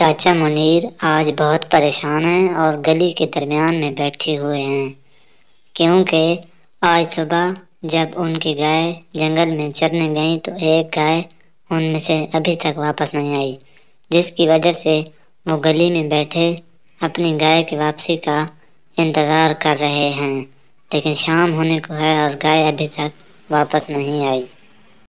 चाचा मुनीर आज बहुत परेशान हैं और गली के दरमियान में बैठे हुए हैं क्योंकि आज सुबह जब उनकी गाय जंगल में चरने गई तो एक गाय उनमें से अभी तक वापस नहीं आई जिसकी वजह से वो गली में बैठे अपनी गाय की वापसी का इंतज़ार कर रहे हैं लेकिन शाम होने को है और गाय अभी तक वापस नहीं आई